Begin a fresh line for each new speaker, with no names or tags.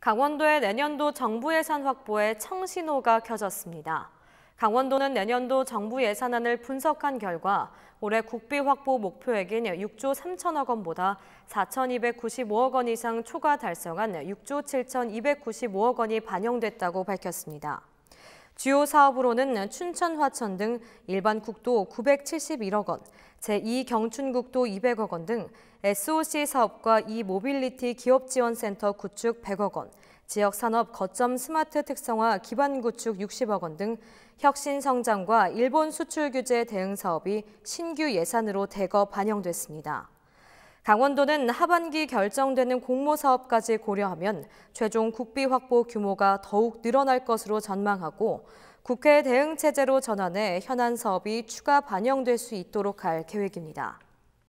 강원도의 내년도 정부 예산 확보에 청신호가 켜졌습니다. 강원도는 내년도 정부 예산안을 분석한 결과 올해 국비 확보 목표액인 6조 3천억 원보다 4,295억 원 이상 초과 달성한 6조 7,295억 원이 반영됐다고 밝혔습니다. 주요 사업으로는 춘천 화천 등 일반 국도 971억 원, 제2경춘국도 200억 원 등 SOC 사업과 이모빌리티 기업지원센터 구축 100억 원, 지역산업 거점 스마트 특성화 기반 구축 60억 원 등 혁신 성장과 일본 수출 규제 대응 사업이 신규 예산으로 대거 반영됐습니다. 강원도는 하반기 결정되는 공모 사업까지 고려하면 최종 국비 확보 규모가 더욱 늘어날 것으로 전망하고 국회 대응 체제로 전환해 현안 사업이 추가 반영될 수 있도록 할 계획입니다.